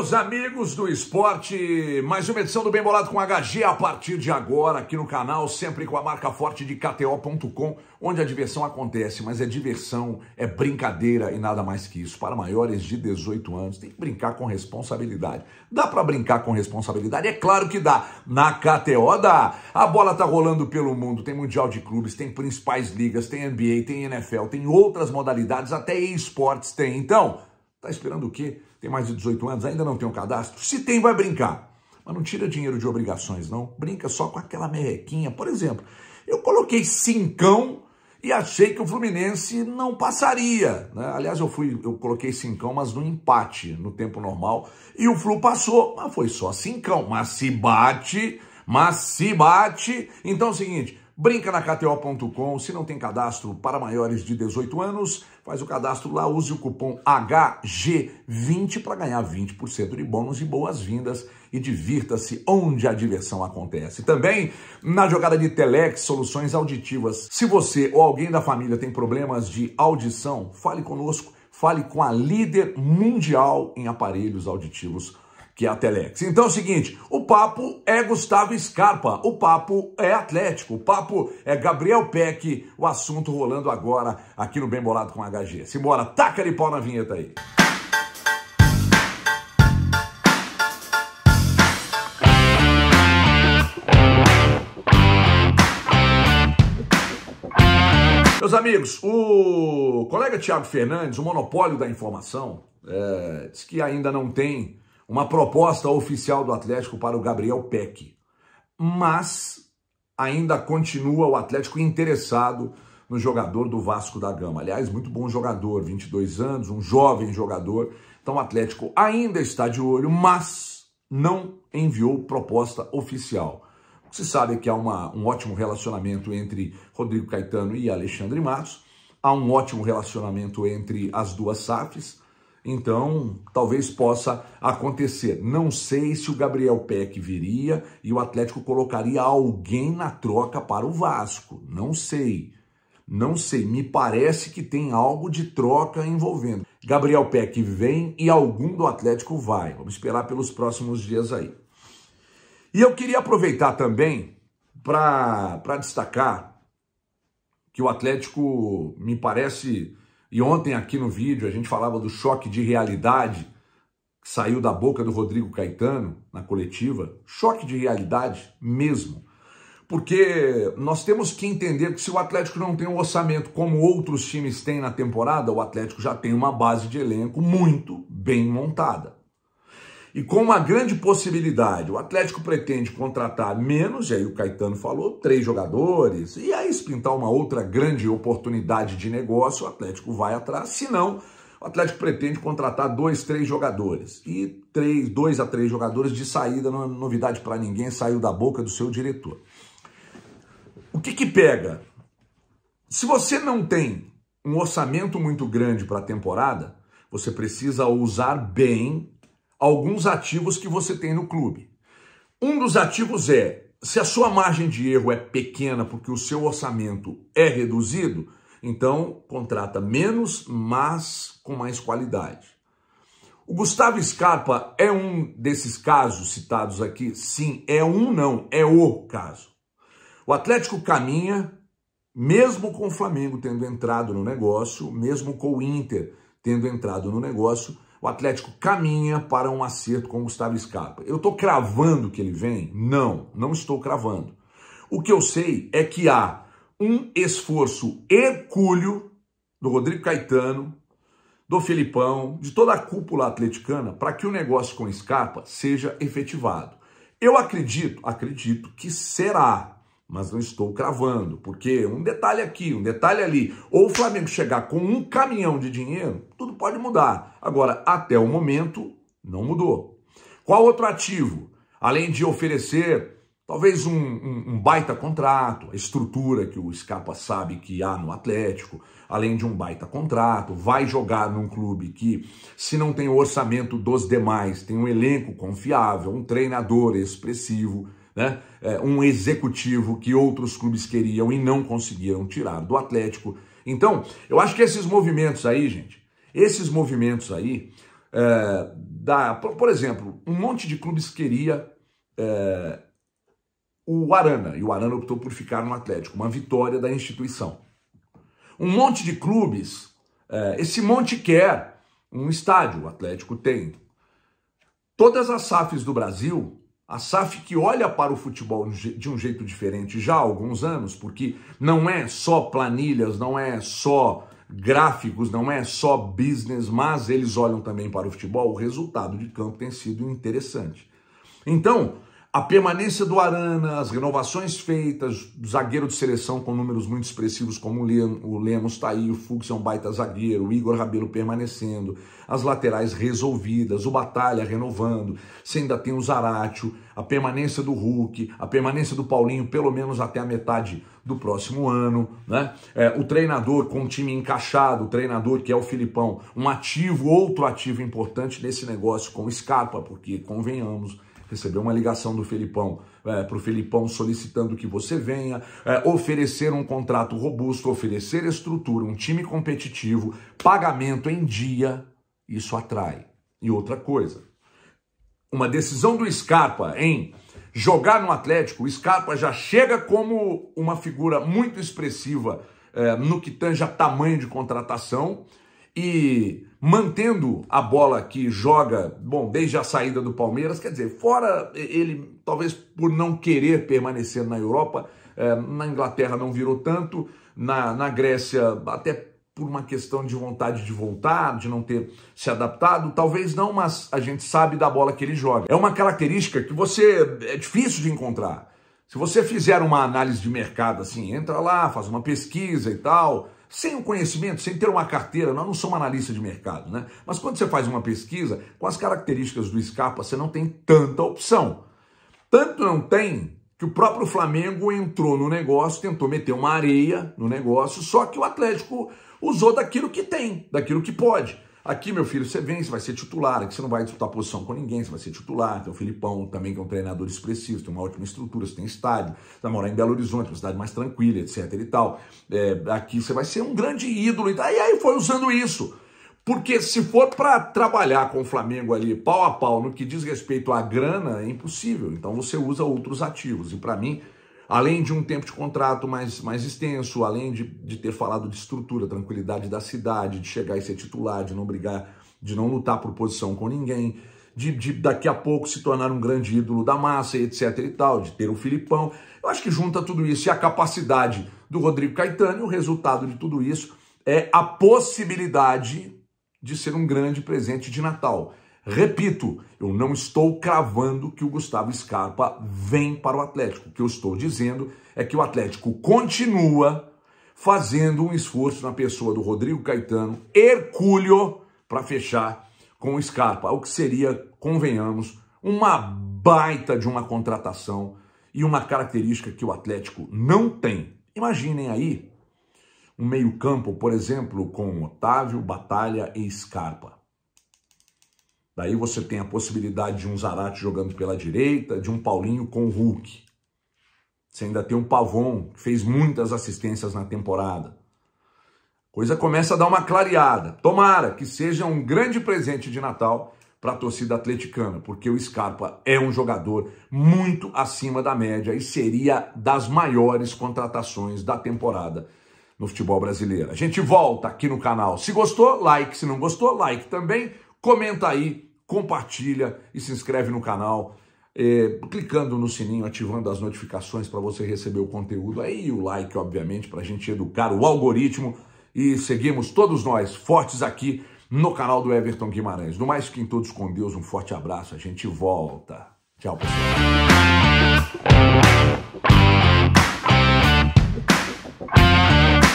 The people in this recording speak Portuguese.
Meus amigos do esporte, mais uma edição do Bem Bolado com HG a partir de agora aqui no canal, sempre com a marca forte de KTO.com, onde a diversão acontece, mas é diversão, é brincadeira e nada mais que isso. Para maiores de 18 anos, tem que brincar com responsabilidade. Dá para brincar com responsabilidade? É claro que dá. Na KTO dá. A bola tá rolando pelo mundo, tem mundial de clubes, tem principais ligas, tem NBA, tem NFL, tem outras modalidades, até esportes tem. Então, tá esperando o quê? tem mais de 18 anos, ainda não tem um cadastro? Se tem, vai brincar. Mas não tira dinheiro de obrigações, não. Brinca só com aquela merrequinha. Por exemplo, eu coloquei cincão e achei que o Fluminense não passaria. Né? Aliás, eu fui, eu coloquei cincão, mas no empate, no tempo normal, e o Flu passou, mas foi só cincão. Mas se bate, mas se bate, então é o seguinte, Brinca na KTO.com, se não tem cadastro para maiores de 18 anos, faz o cadastro lá, use o cupom HG20 para ganhar 20% de bônus e boas-vindas e divirta-se onde a diversão acontece. Também na jogada de Telex, soluções auditivas. Se você ou alguém da família tem problemas de audição, fale conosco, fale com a líder mundial em aparelhos auditivos que é a Telex. Então é o seguinte, o papo é Gustavo Scarpa, o papo é Atlético, o papo é Gabriel Peck, o assunto rolando agora aqui no Bem Bolado com HG. Simbora, taca de pau na vinheta aí. Meus amigos, o colega Tiago Fernandes, o monopólio da informação, é, diz que ainda não tem uma proposta oficial do Atlético para o Gabriel Peck. Mas ainda continua o Atlético interessado no jogador do Vasco da Gama. Aliás, muito bom jogador, 22 anos, um jovem jogador. Então o Atlético ainda está de olho, mas não enviou proposta oficial. Se sabe que há uma, um ótimo relacionamento entre Rodrigo Caetano e Alexandre Matos, há um ótimo relacionamento entre as duas SAFs, então, talvez possa acontecer. Não sei se o Gabriel Peck viria e o Atlético colocaria alguém na troca para o Vasco. Não sei. Não sei, me parece que tem algo de troca envolvendo. Gabriel Peck vem e algum do Atlético vai. Vamos esperar pelos próximos dias aí. E eu queria aproveitar também para destacar que o Atlético, me parece, e ontem aqui no vídeo a gente falava do choque de realidade que saiu da boca do Rodrigo Caetano na coletiva. Choque de realidade mesmo. Porque nós temos que entender que se o Atlético não tem um orçamento como outros times têm na temporada, o Atlético já tem uma base de elenco muito bem montada. E com uma grande possibilidade, o Atlético pretende contratar menos, e aí o Caetano falou, três jogadores, e aí se pintar uma outra grande oportunidade de negócio, o Atlético vai atrás, se não, o Atlético pretende contratar dois, três jogadores. E três, dois a três jogadores de saída, não é novidade para ninguém, saiu da boca do seu diretor. O que que pega? Se você não tem um orçamento muito grande para a temporada, você precisa usar bem alguns ativos que você tem no clube. Um dos ativos é, se a sua margem de erro é pequena porque o seu orçamento é reduzido, então contrata menos, mas com mais qualidade. O Gustavo Scarpa é um desses casos citados aqui? Sim, é um não, é o caso. O Atlético caminha, mesmo com o Flamengo tendo entrado no negócio, mesmo com o Inter tendo entrado no negócio, o Atlético caminha para um acerto com o Gustavo Scarpa. Eu estou cravando que ele vem? Não, não estou cravando. O que eu sei é que há um esforço hercúleo do Rodrigo Caetano, do Filipão, de toda a cúpula atleticana para que o negócio com Scarpa seja efetivado. Eu acredito, acredito que será, mas não estou cravando, porque um detalhe aqui, um detalhe ali, ou o Flamengo chegar com um caminhão de dinheiro, tudo pode mudar. Agora, até o momento, não mudou. Qual outro ativo? Além de oferecer talvez um, um, um, baita contrato, a estrutura que o Scapa sabe que há no Atlético, além de um baita contrato, vai jogar num clube que, se não tem o orçamento dos demais, tem um elenco confiável, um treinador expressivo, né? É, um executivo que outros clubes queriam e não conseguiram tirar do Atlético. Então, eu acho que esses movimentos aí, gente, esses movimentos aí, é, da, por, por, exemplo, um monte de clubes queria é, o Arana, e o Arana optou por ficar no Atlético, uma vitória da instituição. Um monte de clubes, é, esse monte quer um estádio, o Atlético tem. Todas as SAFs do Brasil a SAF que olha para o futebol de um jeito diferente já há alguns anos, porque não é só planilhas, não é só gráficos, não é só business, mas eles olham também para o futebol, o resultado de campo tem sido interessante. Então, a permanência do Arana, as renovações feitas, zagueiro de seleção com números muito expressivos como o Lemos está aí, o Fux é um baita zagueiro, o Igor Rabelo permanecendo, as laterais resolvidas, o Batalha renovando, você ainda tem o Zaratio, a permanência do Hulk, a permanência do Paulinho pelo menos até a metade do próximo ano, né? É, o treinador com o time encaixado, o treinador que é o Filipão, um ativo, outro ativo importante nesse negócio com o Scarpa, porque convenhamos recebeu uma ligação do Felipão, é, para o Felipão solicitando que você venha, é, oferecer um contrato robusto, oferecer estrutura, um time competitivo, pagamento em dia, isso atrai. E outra coisa, uma decisão do Scarpa em jogar no Atlético, o Scarpa já chega como uma figura muito expressiva é, no que tange a tamanho de contratação e mantendo a bola que joga, bom, desde a saída do Palmeiras, quer dizer, fora ele, talvez por não querer permanecer na Europa, eh, na Inglaterra não virou tanto, na, na Grécia até por uma questão de vontade de voltar, de não ter se adaptado, talvez não, mas a gente sabe da bola que ele joga. É uma característica que você é difícil de encontrar. Se você fizer uma análise de mercado assim, entra lá, faz uma pesquisa e tal, sem o conhecimento, sem ter uma carteira, nós não somos analistas de mercado, né? Mas quando você faz uma pesquisa, com as características do Scarpa, você não tem tanta opção. Tanto não tem que o próprio Flamengo entrou no negócio, tentou meter uma areia no negócio, só que o Atlético usou daquilo que tem, daquilo que pode. Aqui, meu filho, você vem, você vai ser titular, aqui você não vai disputar posição com ninguém, você vai ser titular. Tem o Filipão também, que é um treinador expressivo, tem uma ótima estrutura, você tem estádio, você vai morar em Belo Horizonte, uma cidade mais tranquila, etc e tal. É, aqui você vai ser um grande ídolo. E tá, aí foi usando isso. Porque se for para trabalhar com o Flamengo ali pau a pau no que diz respeito à grana, é impossível. Então você usa outros ativos. E para mim, além de um tempo de contrato mais, mais extenso, além de, de ter falado de estrutura, tranquilidade da cidade, de chegar e ser titular, de não brigar, de não lutar por posição com ninguém, de, de daqui a pouco se tornar um grande ídolo da massa, etc e tal, de ter o Filipão. Eu acho que junta tudo isso e a capacidade do Rodrigo Caetano, e o resultado de tudo isso é a possibilidade de ser um grande presente de Natal. Repito, eu não estou cravando que o Gustavo Scarpa vem para o Atlético. O que eu estou dizendo é que o Atlético continua fazendo um esforço na pessoa do Rodrigo Caetano, hercúleo, para fechar com o Scarpa, o que seria, convenhamos, uma baita de uma contratação e uma característica que o Atlético não tem. Imaginem aí um meio-campo, por exemplo, com Otávio, Batalha e Scarpa. Daí você tem a possibilidade de um Zarate jogando pela direita, de um Paulinho com o Hulk. Você ainda tem um Pavon, que fez muitas assistências na temporada. Coisa começa a dar uma clareada. Tomara que seja um grande presente de Natal para a torcida atleticana, porque o Scarpa é um jogador muito acima da média e seria das maiores contratações da temporada no futebol brasileiro. A gente volta aqui no canal. Se gostou, like. Se não gostou, like também. Comenta aí, compartilha e se inscreve no canal. É, clicando no sininho, ativando as notificações para você receber o conteúdo aí e o like, obviamente, para a gente educar o algoritmo e seguimos todos nós fortes aqui no canal do Everton Guimarães. No mais, fiquem todos com Deus, um forte abraço, a gente volta. Tchau, pessoal.